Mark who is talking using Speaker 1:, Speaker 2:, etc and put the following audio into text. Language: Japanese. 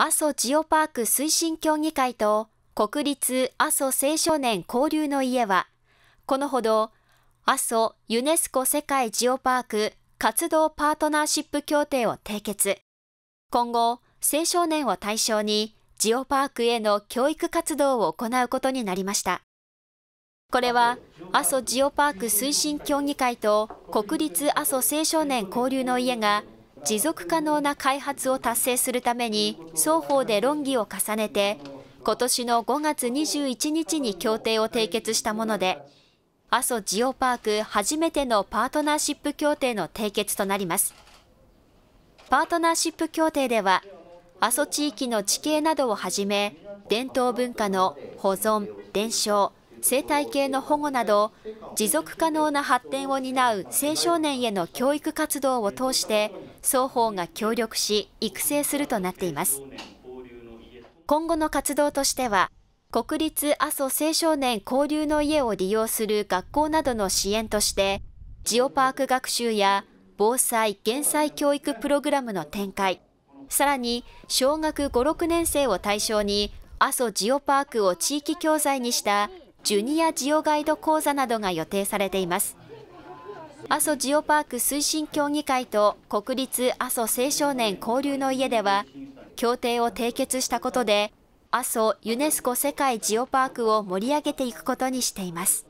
Speaker 1: 阿蘇ジオパーク推進協議会と国立阿蘇青少年交流の家は、このほど、阿蘇ユネスコ世界ジオパーク活動パートナーシップ協定を締結。今後、青少年を対象にジオパークへの教育活動を行うことになりました。これは阿蘇ジオパーク推進協議会と国立阿蘇青少年交流の家が持続可能な開発を達成するために双方で論議を重ねて今年の5月21日に協定を締結したもので阿蘇ジオパーク初めてのパートナーシップ協定の締結となりますパートナーシップ協定では阿蘇地域の地形などをはじめ伝統文化の保存伝承生態系の保護など持続可能な発展を担う青少年への教育活動を通して双方が協力し育成するとなっています今後の活動としては国立阿蘇青少年交流の家を利用する学校などの支援としてジオパーク学習や防災・減災教育プログラムの展開さらに小学5、6年生を対象に阿蘇ジオパークを地域教材にしたジュニアジオガイド講座などが予定されています。阿蘇ジオパーク推進協議会と国立阿蘇青少年交流の家では、協定を締結したことで、阿蘇ユネスコ世界ジオパークを盛り上げていくことにしています。